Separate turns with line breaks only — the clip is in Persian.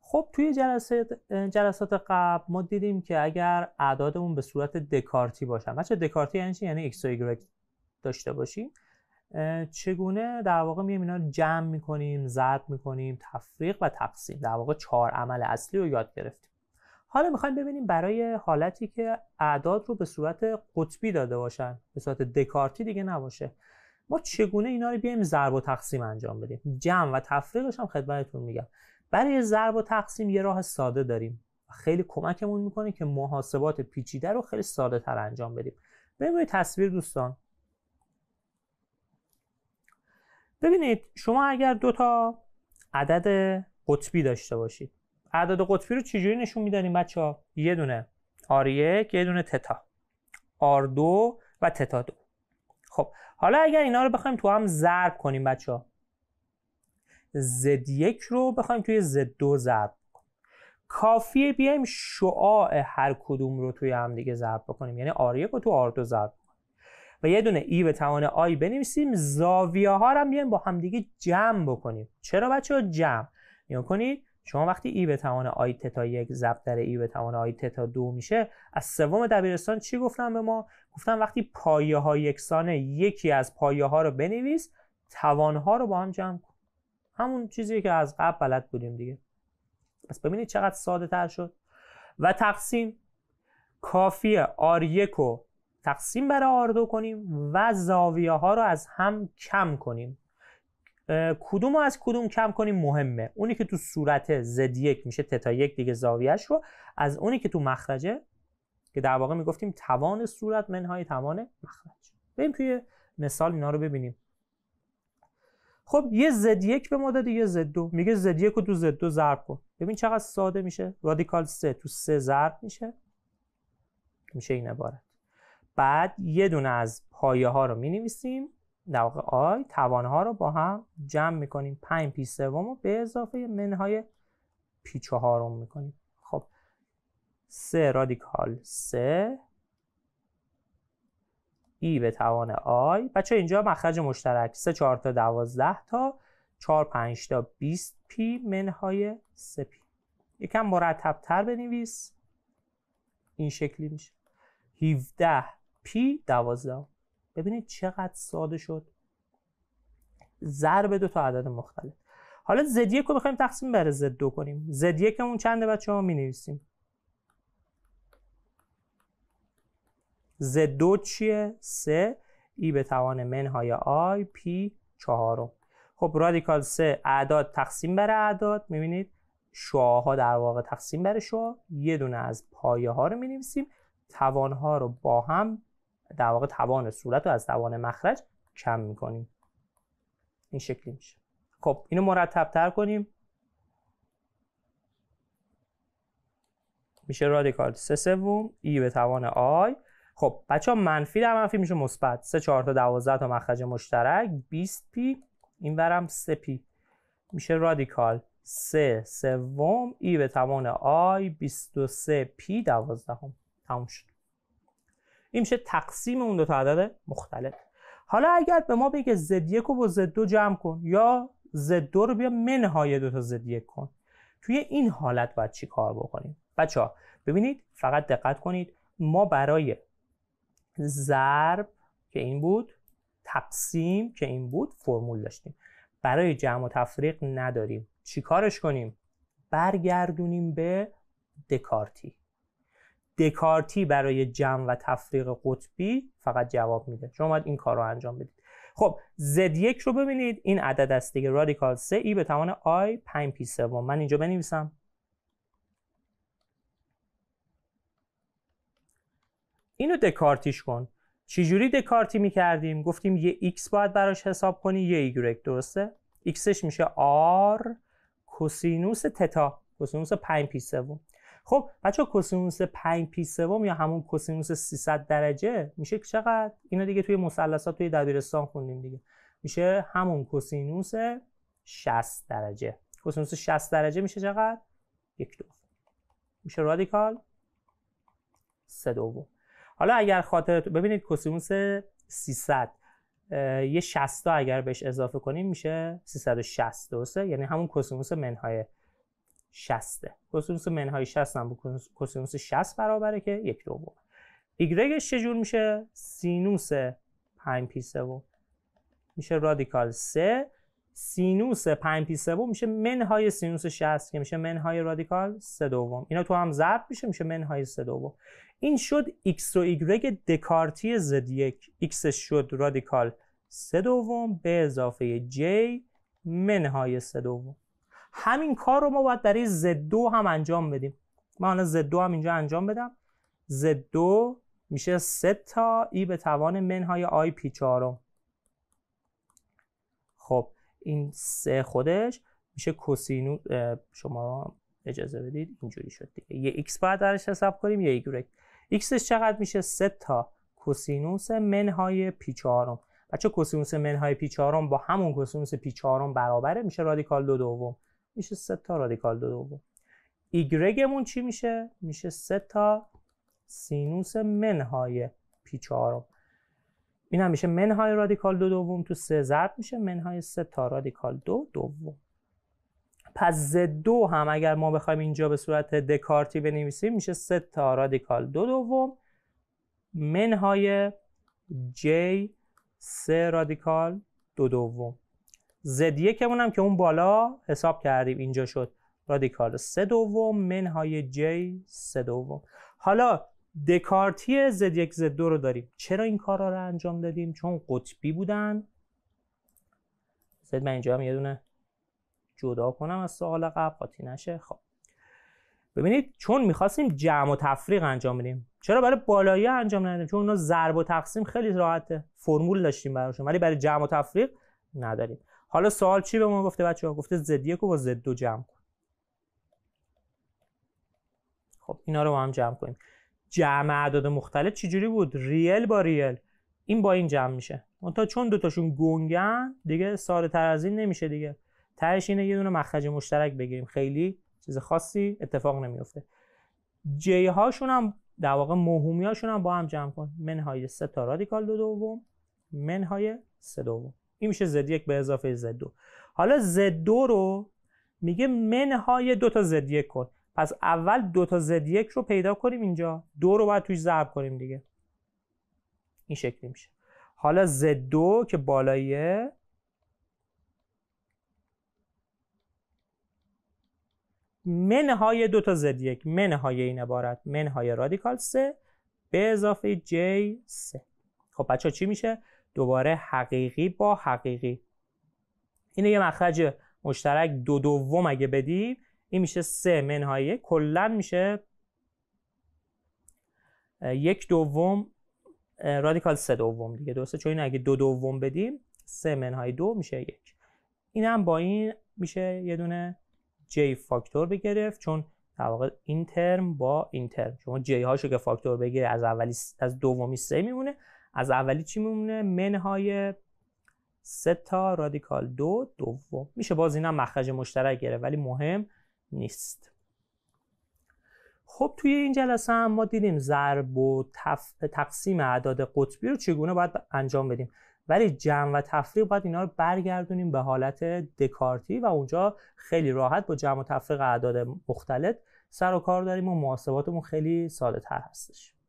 خب توی جلسات جلسات قبل ما دیدیم که اگر اعدادمون به صورت دکارتی باشن بچه دکارتی یعنی چی یعنی ایکس و داشته باشیم چگونه در واقع میایم اینا رو جمع میکنیم ضرب میکنیم تفریق و تقسیم در واقع چهار عمل اصلی رو یاد گرفتیم حالا میخوایم ببینیم برای حالتی که اعداد رو به صورت قطبی داده باشن به صورت دکارتی دیگه نباشه ما چگونه اینا رو بیایم ضرب و تقسیم انجام بدیم جمع و تفریقش هم خدمتتون میگم برای ضرب و تقسیم یه راه ساده داریم خیلی کمکمون میکنه که محاسبات پیچیده رو خیلی ساده تر انجام بدیم ببینید تصویر دوستان ببینید شما اگر دو تا عدد قطبی داشته باشید اعداد قطبی رو چجوری نشون میدانیم بچه ها یه دونه R1 یه دونه تتا R2 و تتا 2 خب حالا اگر اینا رو بخوایم تو هم ضرب کنیم بچه ها Z1 رو بخوایم توی Z2 ضرب کنیم کافیه بیایم شعاع هر کدوم رو توی هم دیگه ضرب بکنیم یعنی R1 رو تو R2 ضرب بکنیم و یه دونه ای به توان آی بنویسیم زاویه ها رو هم بیایم با همدیگه جمع بکنیم چرا بچه ها جمع نیا کنید شما وقتی ای به توان آی تتا یک ضرب در ای به توان آی تتا دو میشه از سوم دبیرستان چی گفتن به ما گفتن وقتی پایه ها یکسانه یکی از پایه ها رو بنویس توان ها رو با هم جمع کن همون چیزی که از قبل بلد بودیم دیگه پس ببینید چقدر ساده تر شد و تقسیم کافیه آر یک رو تقسیم برای آر دو کنیم و زاویه ها رو از هم کم کنیم کدوم از کدوم کم کنیم مهمه اونی که تو صورت زد یک میشه تتا یک دیگه زاویهش رو از اونی که تو مخرجه که در واقع میگفتیم توان صورت منهای توان مخرج بریم توی مثال اینا رو ببینیم خب یه زد یک به ما یه زد دو میگه زد یک رو تو زد دو ضرب کن ببین چقدر ساده میشه رادیکال سه تو سه ضرب میشه میشه این عبارت بعد یه دونه از پایه ها رو می نویسیم در واقع آی توانها رو با هم جمع میکنیم 5 پی 3 رو به اضافه منهای پی رو میکنیم خب 3 رادیکال 3 ای به توان آی بچه اینجا مخرج مشترک 3 4 تا 12 تا 4 5 تا 20 پی منهای 3 پی یکم مرتب تر بنویس این شکلی میشه 17 پی 12 ببینید چقدر ساده شد ضرب دو تا عدد مختلف حالا زد یک رو بخوایم تقسیم بر زد دو کنیم زد اون چنده بچه ها می نویسیم زد دو چیه؟ سه ای به توان منهای آی پی چهارم خب رادیکال سه اعداد تقسیم بر اعداد بینید شعاها در واقع تقسیم بر شعا یه دونه از پایه ها رو می نویسیم توان ها رو با هم در واقع توان صورت رو از توان مخرج کم میکنیم این شکلی میشه خب اینو مرتب تر کنیم میشه رادیکال 3 سوم ای به توان آی خب بچه ها منفی در منفی میشه مثبت 3 4 تا 12 تا مخرج مشترک 20 پی این برم 3 پی میشه رادیکال 3 سوم ای به توان آی 23 پی 12 هم تموم شد این میشه تقسیم اون دو تا عدد مختلف حالا اگر به ما بگه زد یک رو با زد دو جمع کن یا زد دو رو بیا منهای دو تا زد یک کن توی این حالت باید چی کار بکنیم بچه ها ببینید فقط دقت کنید ما برای ضرب که این بود تقسیم که این بود فرمول داشتیم برای جمع و تفریق نداریم چیکارش کنیم برگردونیم به دکارتی دکارتی برای جمع و تفریق قطبی فقط جواب میده شما باید این کار رو انجام بدید خب z یک رو ببینید این عدد است دیگه رادیکال 3 ای به توان آی 5 پی سوم من اینجا بنویسم اینو دکارتیش کن چجوری دکارتی میکردیم؟ گفتیم یه x باید براش حساب کنی یه y درسته؟ xش میشه r کوسینوس تتا کسینوس 5 پی سوم خب بچه کسینوس 5 پی سوم یا همون کسینوس 300 درجه میشه چقدر اینا دیگه توی مثلثات توی دبیرستان خوندیم دیگه میشه همون کسینوس 60 درجه کسینوس 60 درجه میشه چقدر یک دو میشه رادیکال سه دوم حالا اگر خاطر ببینید کسینوس 300 یه 60 اگر بهش اضافه کنیم میشه 360 درسته یعنی همون کسینوس منهای 60 کوسینوس منهای 60 هم با کوسینوس 60 برابره که یک دوم ایگرگش چجور میشه سینوس 5 پی سوم میشه رادیکال 3 سینوس 5 پی سوم میشه منهای سینوس 60 که میشه منهای رادیکال 3 دوم اینا تو هم ضرب میشه میشه منهای 3 دوم این شد x و y دکارتی ضد یک x شد رادیکال 3 دوم به اضافه j منهای 3 دوم همین کار رو ما باید برای Z2 هم انجام بدیم من حالا Z2 هم اینجا انجام بدم Z2 میشه 3 تا ای به توان منهای آی پی چهارم خب این سه خودش میشه کوسینو شما اجازه بدید اینجوری شد دیگه یه x باید درش حساب کنیم یه ایگرگ xش چقدر میشه 3 تا کوسینوس منهای پی چهارم بچه کوسینوس منهای پی چهارم با همون کوسینوس پی چهارم برابره میشه رادیکال دو دوم میشه سه تا رادیکال دو دوم ایگرگمون چی میشه میشه سه تا سینوس منهای پی چهارم این هم میشه منهای رادیکال دو دوم تو سه ضرب میشه منهای سه تا رادیکال دو دوم پس ز دو هم اگر ما بخوایم اینجا به صورت دکارتی بنویسیم میشه سه تا رادیکال دو دوم منهای ج سه رادیکال دو دوم زد یکمون هم که اون بالا حساب کردیم اینجا شد رادیکال سه دوم منهای جی سه دوم حالا دکارتی زد یک زد دو رو داریم چرا این کارا رو انجام دادیم؟ چون قطبی بودن زد من اینجا هم یه دونه جدا کنم از سوال قبل قاطی نشه خب ببینید چون میخواستیم جمع و تفریق انجام بدیم چرا برای بالایی انجام ندادیم چون اونا ضرب و تقسیم خیلی راحته فرمول داشتیم براشون ولی برای جمع و تفریق نداریم حالا سوال چی به ما گفته بچه ها گفته زد یک رو با زد دو جمع کن خب اینا رو با هم جمع کنیم جمع اعداد مختلف چجوری بود ریل با ریل این با این جمع میشه تا چون دوتاشون گنگن دیگه ساده تر از این نمیشه دیگه تهش اینه یه دونه مخرج مشترک بگیریم خیلی چیز خاصی اتفاق نمیفته جی هاشون هم در واقع مهمی هاشون هم با هم جمع کن منهای سه تا رادیکال دو دوم منهای سه دوم این میشه z یک به اضافه z2 حالا z2 رو میگه منهای دو تا z1 کن پس اول دو تا z1 رو پیدا کنیم اینجا دو رو باید توش ضرب کنیم دیگه این شکلی میشه حالا z2 که بالای منهای دو تا Z یک منهای این عبارت منهای رادیکال 3 به اضافه j 3 خب بچه ها چی میشه دوباره حقیقی با حقیقی این یه مخرج مشترک دو دوم اگه بدیم این میشه سه منهای کلا میشه یک دوم رادیکال سه دوم دیگه درسته چون این اگه دو دوم بدیم سه منهای دو میشه یک این هم با این میشه یه دونه j فاکتور بگرفت چون در واقع این ترم با این ترم شما جی هاشو که فاکتور بگیره از اولی از دومی سه میمونه از اولی چی میمونه منهای سه تا رادیکال دو دوم میشه باز اینا مخرج مشترک گره ولی مهم نیست خب توی این جلسه هم ما دیدیم ضرب و تقسیم اعداد قطبی رو چگونه باید انجام بدیم ولی جمع و تفریق باید اینا رو برگردونیم به حالت دکارتی و اونجا خیلی راحت با جمع و تفریق اعداد مختلف سر و کار داریم و محاسباتمون خیلی ساده تر هستش